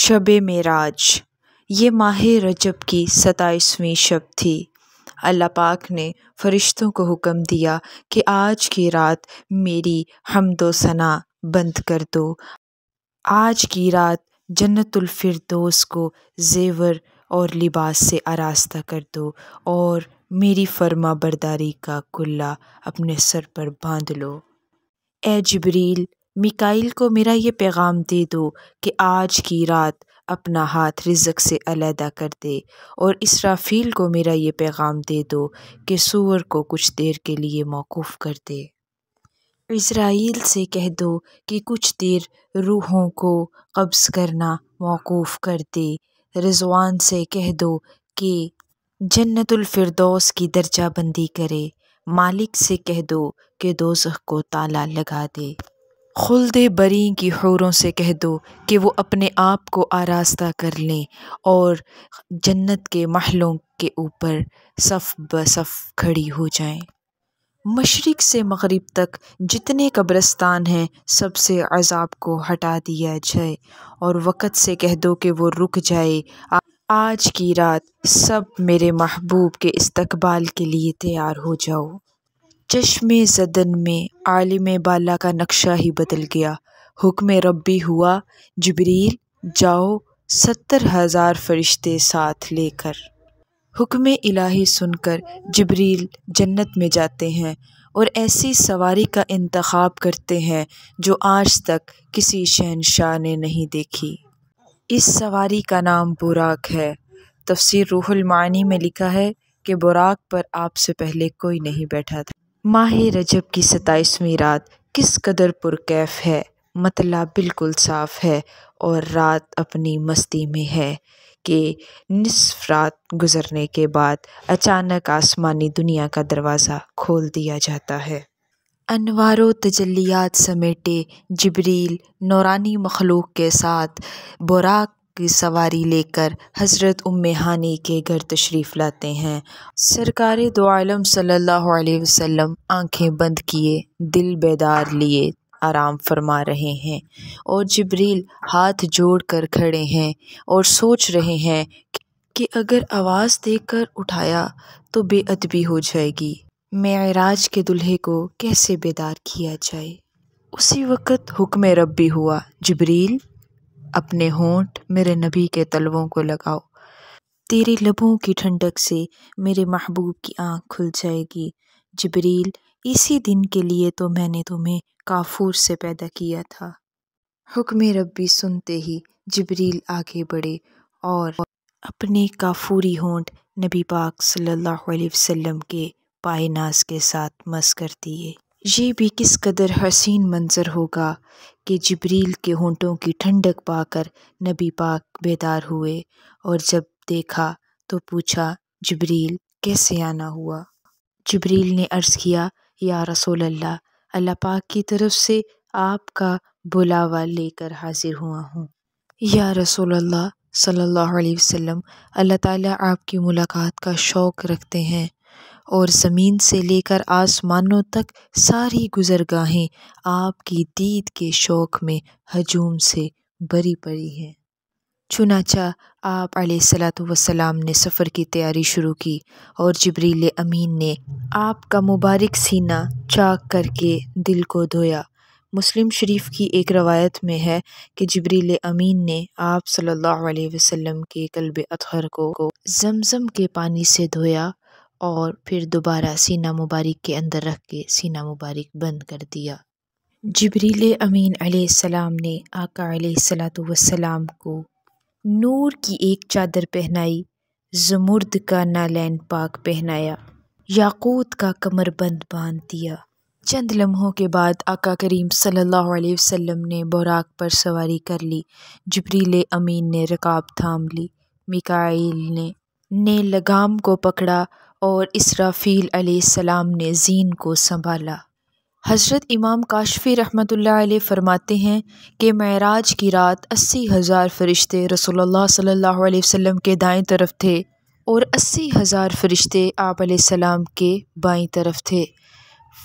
शब मराज ये माह रजब की सताईसवीं शब थी अल्लाह पाक ने फरिश्तों को हुक्म दिया कि आज की रात मेरी हमदोसना बंद कर दो आज की रात जन्नतफरदोस को जेवर और लिबास से आरास्ता कर दो और मेरी फर्मा बरदारी का कुल्ला अपने सर पर बांध लो ए जबरील मिकाइल को मेरा ये पैगाम दे दो कि आज की रात अपना हाथ रिजक से अलहदा कर दे और इसराफील को मेरा ये पैगाम दे दो कि सूअर को कुछ देर के लिए मौकूफ़ कर दे इसराइल से कह दो कि कुछ देर रूहों को कब्ज़ करना मौकूफ़ कर दे रिजवान से कह दो कि जन्नतलफरदोस की दर्जाबंदी करे मालिक से कह दो कि दोजख को ताला लगा दे खुल्द बरी की हौरों से कह दो कि वो अपने आप को आरास्ता कर लें और जन्नत के महलों के ऊपर सफ़ ब सफ़ खड़ी हो जाएं। मशरक़ से मग़रब तक जितने कब्रस्तान हैं सबसे अज़ाब को हटा दिया जाए और वक़्त से कह दो कि वो रुक जाए आज की रात सब मेरे महबूब के इस्तकबाल के लिए तैयार हो जाओ चश्म ज़दन में आलिम बाला का नक्शा ही बदल गया हुक्म रब्बी हुआ जबरील जाओ सत्तर हज़ार फरिश्ते साथ लेकर हुक्म इलाही सुनकर जबरील जन्नत में जाते हैं और ऐसी सवारी का इंतखब करते हैं जो आज तक किसी शहनशाह ने नहीं देखी इस सवारी का नाम बुराक है तफसर रूहुल मानी में लिखा है कि बुराक पर आपसे पहले कोई नहीं बैठा था माह रजब की सताईसवीं रात किस कदर पुरकैफ़ है मतला बिल्कुल साफ़ है और रात अपनी मस्ती में है कि निसफ रात गुज़रने के बाद अचानक आसमानी दुनिया का दरवाज़ा खोल दिया जाता है अनवारो तजलियात समेटे जबरील नौरानी मखलूक के साथ बोराक की सवारी लेकर हज़रत उम के घर तशरीफ़ लाते हैं सरकार दो आलम सल्लल्लाहु अलैहि वसल्लम आंखें बंद किए दिल बेदार लिए आराम फरमा रहे हैं और जबरील हाथ जोड़ कर खड़े हैं और सोच रहे हैं कि अगर आवाज़ देकर उठाया तो बेअदबी हो जाएगी मेराज के दुल्हे को कैसे बेदार किया जाए उसी वक़्त हुक्म भी हुआ जबरील अपने होंठ मेरे नबी के तलवों को लगाओ तेरे लबों की ठंडक से मेरे महबूब की आँख खुल जाएगी जबरील इसी दिन के लिए तो मैंने तुम्हें काफूर से पैदा किया था हुक्म रब्बी सुनते ही जबरील आगे बढ़े और अपने काफूरी होंठ नबी पाक सल्लल्लाहु अलैहि वसल्लम के पाए नाज के साथ मस कर दिए ये भी किस कदर हसीन मंज़र होगा कि जबरील के होंटों की ठंडक पाकर नबी पाक बेदार हुए और जब देखा तो पूछा जबरील कैसे आना हुआ जबरील ने अर्ज़ किया या रसूल अल्लाह अल्लाह पाक की तरफ से आपका बुलावा लेकर हाजिर हुआ हूँ या रसूल अल्लाह सल्लल्लाहु अलैहि वसल्लम अल्लाह ताला आपकी मुलाकात का शौक़ रखते हैं और ज़मीन से लेकर आसमानों तक सारी गुज़रगाहें आपकी दीद के शौक़ में हजूम से भरी पड़ी हैं चुनाचा आप सलाम ने सफ़र की तैयारी शुरू की और जबरील अमीन ने आपका मुबारक सीना चाक करके दिल को धोया मुस्लिम शरीफ की एक रवायत में है कि जबरील अमीन ने आप सल्लल्लाहु अलैहि वसल्लम के कल्ब अतहर को जमज़म के पानी से धोया और फिर दोबारा सीना मुबारक के अंदर रख के सीना मुबारक बंद कर दिया जबरील अमीन सलाम ने आका सलाम को नूर की एक चादर पहनाई जमुर्द का नालैन पाक पहनाया याकूत का कमरबंद बांध दिया चंद लम्हों के बाद आका करीम सल्लल्लाहु अलैहि वसल्लम ने बोराक पर सवारी कर ली जबरील अमीन ने रकाब थाम ली मिकाइल ने ने लगाम को पकड़ा और इसराफ़ील अलैहिस्सलाम ने जीन को संभाला हज़रत इमाम काशफ़ी रहमतुल्लाह फ़रमाते हैं कि महराज की रात अस्सी हज़ार फ़रिश्ते रसोल्ला सल्लल्लाहु अलैहि वसल्लम के दाएं तरफ थे और अस्सी हज़ार फ़रिश्ते आप सलाम के बाएं तरफ थे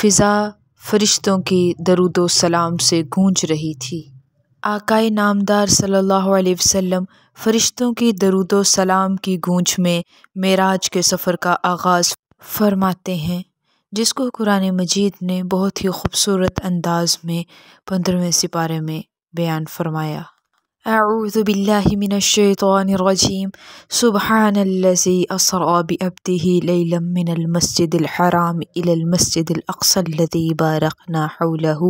फ़िज़ा फ़रिश्तों की दरुद सलाम से गूंज रही थी आकाए नामदार सल्लल्लाहु अलैहि वसल्लम फरिश्तों की दरुदो सलाम की गूंज में मेराज के सफ़र का आगाज़ फरमाते हैं जिसको कुरान मजीद ने बहुत ही खूबसूरत अंदाज में पंद्रहवें सिपारे में बयान फरमाया أعوذ بالله من من الشيطان الرجيم سبحان الذي أسرى ليلا المسجد الحرام إلى المسجد الأقصى الذي باركنا حوله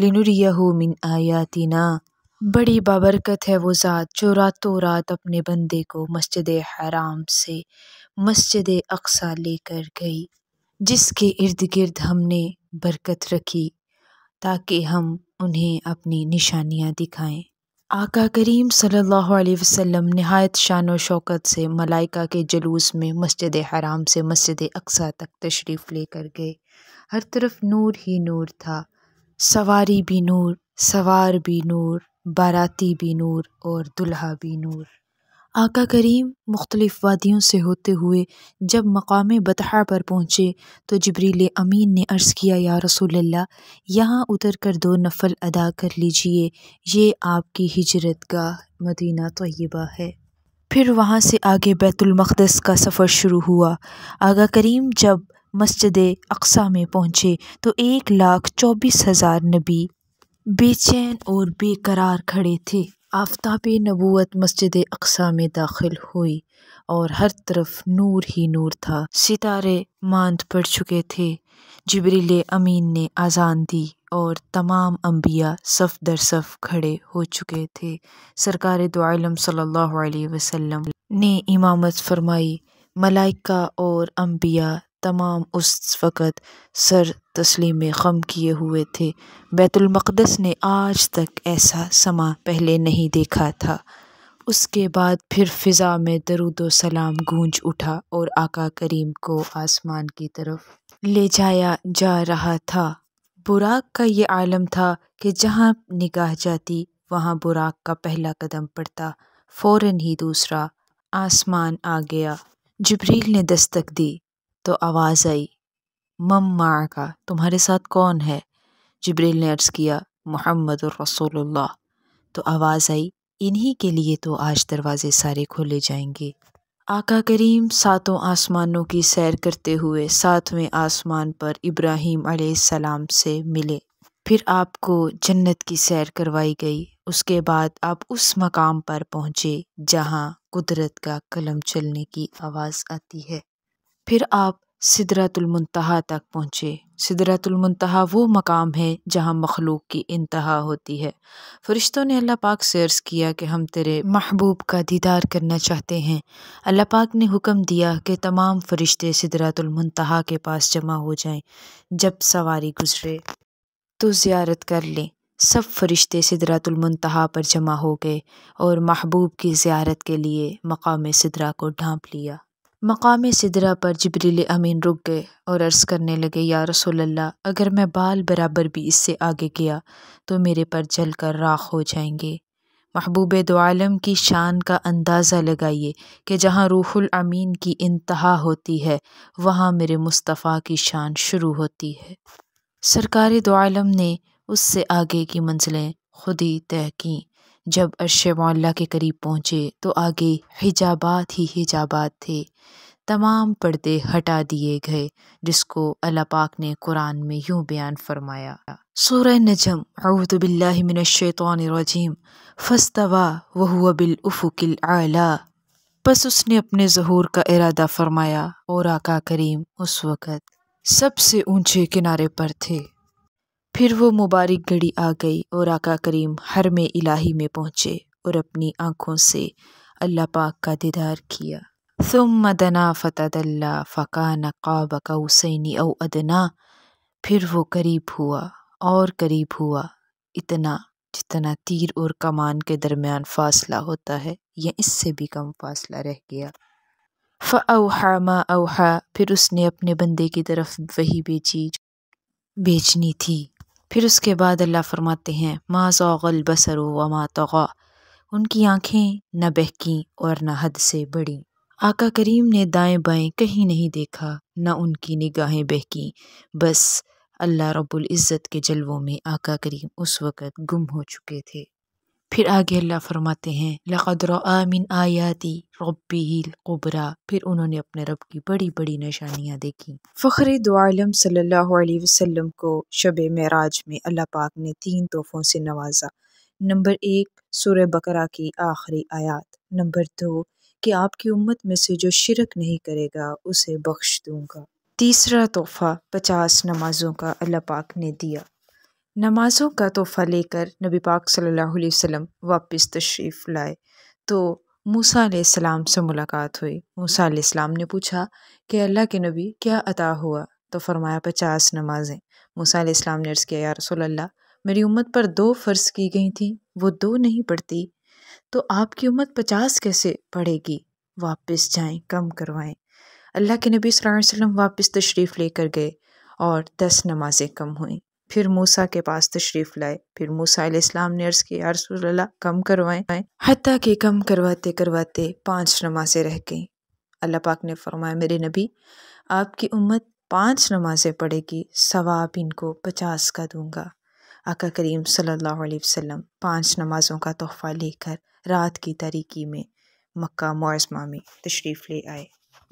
لنريه من آياتنا बड़ी बाबरकत है वो ज़ात जो रातों रात अपने बंदे को मस्जिद हराम से मस्जिद अक्सा लेकर गई जिसके इर्द गिर्द हमने बरकत रखी ताकि हम उन्हें अपनी निशानियाँ दिखाएं आका करीम सल्लल्लाहु अलैहि वसल्लम नहायत शान व शौकत से मलाइका के जलूस में मस्जिद हराम से मस्जिद अक्सा तक तशरीफ़ लेकर गए हर तरफ नूर ही नूर था सवारी भी नूर सवार भी नूर बाराती भी नूर और दुल्हा भी नूर आका करीम मुख्तलिफ़ वादियों से होते हुए जब मकाम बतहा पर पहुँचे तो जबरील अमीन ने अर्ज़ किया या रसूलल्लाह यहाँ उतर कर दो नफल अदा कर लीजिए ये आपकी हिजरत का मदीना तयबा है फिर वहाँ से आगे बैतुलमक़दस का सफ़र शुरू हुआ आगा करीम जब मस्जिद अक्सा में पहुँचे तो एक लाख चौबीस हज़ार नबी बेचैन और बेकरार खड़े थे आफ्ताब नबूत मस्जिद अक्सा में दाखिल हुई और हर तरफ नूर ही नूर था सितारे मांद पड़ चुके थे जबरील अमीन ने आजान दी और तमाम अम्बिया सफ़ दर सफ़ खड़े हो चुके थे सरकार दोम सल्ला अलैहि ने इमामत फरमाई मलाइका और अम्बिया तमाम उस वक़्त सर तस्लीम ख़म किए हुए थे बैतुलमक़दस ने आज तक ऐसा समा पहले नहीं देखा था उसके बाद फिर फ़िज़ा में दरुदो सलाम गूंज उठा और आका करीम को आसमान की तरफ ले जाया जा रहा था बुराक का ये आलम था कि जहाँ निगाह जाती वहाँ बुराक का पहला कदम पड़ता फ़ौर ही दूसरा आसमान आ गया जबरील ने दस्तक दी तो आवाज़ आई मम माँ का तुम्हारे साथ कौन है जबरील ने अर्ज़ किया मोहम्मद रसोल्ला तो आवाज़ आई इन्हीं के लिए तो आज दरवाज़े सारे खोले जाएंगे आका करीम सातों आसमानों की सैर करते हुए सातवें आसमान पर इब्राहिम सलाम से मिले फिर आपको जन्नत की सैर करवाई गई उसके बाद आप उस मकाम पर पहुँचे जहाँ कुदरत का कलम चलने की आवाज़ आती है फिर आप सिदरतुलमतहा तक पहुँचे सिदरतुलमतहा वो मकाम है जहाँ मखलूक की इंतहा होती है फ़रिश्तों ने अल्लाह पाक से अर्ज़ किया कि हम तेरे महबूब का दीदार करना चाहते हैं अल्लाह पाक ने हुक्म दिया कि तमाम फ़रिश्ते सिदरतुलमतहा के पास जमा हो जाएं जब सवारी गुजरे तो ज़्यारत कर लें सब फरिश्ते सिदरतुलमतहा पर जमा हो गए और महबूब की ज़्यारत के लिए मकाम सिदरा को ढांप लिया मकाम सिदरा पर जबरील अमीन रुक गए और अर्ज़ करने लगे या रसोल्ला अगर मैं बाल बराबर भी इससे आगे गया तो मेरे पर जल कर राख हो जाएंगे महबूब दोआलम की शान का अंदाज़ा लगाइए कि जहाँ रूहुल अमीन की इंतहा होती है वहाँ मेरे मुस्तफ़ा की शान शुरू होती है सरकारी दोआलम ने उससे आगे की मंजिलें खुद ही तय कें जब अरश मौला के करीब पहुँचे तो आगे हिजाबात ही हिजाबात थे तमाम पर्दे हटा दिए गए जिसको अल्लाह पाक ने कुरान में यूँ बयान फरमाया सूरह नजम अबिल्लाजीम फस्तवा वह उफुकिल आला बस उसने अपने जहूर का इरादा फरमाया और आका करीम उस वक़्त सबसे ऊंचे किनारे पर थे फिर वो मुबारक घड़ी आ गई और आका करीम हर में इलाही में पहुँचे और अपनी आँखों से अल्लाह पाक का दीदार किया सुम मदना फ़तदल्ला फ़का नक़ा हुसैनी अव अदना फिर वो करीब हुआ और करीब हुआ इतना जितना तीर और कमान के दरमियान फासला होता है या इससे भी कम फासला रह गया अवहा मा अवहा फिर उसने अपने बंदे की तरफ वही बेची भेजनी थी फिर उसके बाद अल्लाह फरमाते हैं माँ ज़ौगल बसर व माँ उनकी आँखें न बहकी और न हद से बड़ी आका करीम ने दाएं बाएं कहीं नहीं देखा न उनकी निगाहें बहकी बस अल्लाह रब्बुल इज़्ज़त के जलवों में आका करीम उस वक़्त गुम हो चुके थे फिर आगे अल्लाह फरमाते हैं लकदर आमिन आयाती रबी कुबरा फिर उन्होंने अपने रब की बड़ी बड़ी निशानियाँ देखी फ़ख्र दोम सल्लाम को शब मराज में अल्लाह पाक ने तीन तोहफ़ों से नवाजा नंबर एक सूर्य बकरा की आखिरी आयात नंबर दो कि आपकी उम्मत में से जो शिरक नहीं करेगा उसे बख्श दूंगा तीसरा तोहफ़ा पचास नमाजों का अल्लाह पाक ने दिया नमाज़ों का तोहफ़ा लेकर नबी पाक सल्लल्लाहु अलैहि वसल्लम वापस तशरीफ़ लाए तो मूसा सलाम से मुलाकात हुई मूसा सलाम ने पूछा कि अल्लाह के नबी क्या अता हुआ तो फरमाया पचास नमाज़ें मूसा सलाम ने अर्ज़ किया या रसोल्ला मेरी उम्मत पर दो फ़र्ज़ की गई थी वो दो नहीं पढ़ती तो आपकी उम्मत पचास कैसे पढ़ेगी वापस जाएँ कम करवाएँ अल्लाह के नबी वसल्लम वापस तशरीफ़ लेकर गए और दस नमाज़ें कम हुई फिर मूसा के पास तशरीफ़ लाए फिर मूसा इस्लाम ने अर्ज़ किया रसूल्ला कम करवाएं हती के कम करवाते करवाते पाँच नमाजें रह गई अल्लाह पाक ने फरमाया मेरे नबी आपकी उम्मत पाँच नमाजें पढ़ेगी सवाब इनको पचास का दूंगा आका करीम सल्लल्लाहु अलैहि वसल्लम पाँच नमाज़ों का तोहफ़ा लेकर रात की तारीकी में मक्का मुआजमा में तशरीफ़ ले आए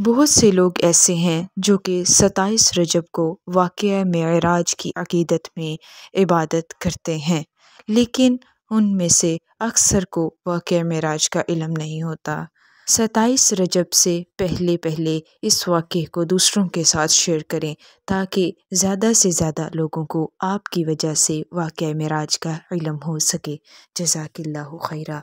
बहुत से लोग ऐसे हैं जो कि सताईस रजब को वाक़ मराज की अकीदत में इबादत करते हैं लेकिन उनमें से अक्सर को वाक़ मराज का इलम नहीं होता सताईस रजब से पहले पहले इस वाक़े को दूसरों के साथ शेयर करें ताकि ज़्यादा से ज़्यादा लोगों को आपकी वजह से वाक़ मराज का इलम हो सके जजाकिल्ला खैरा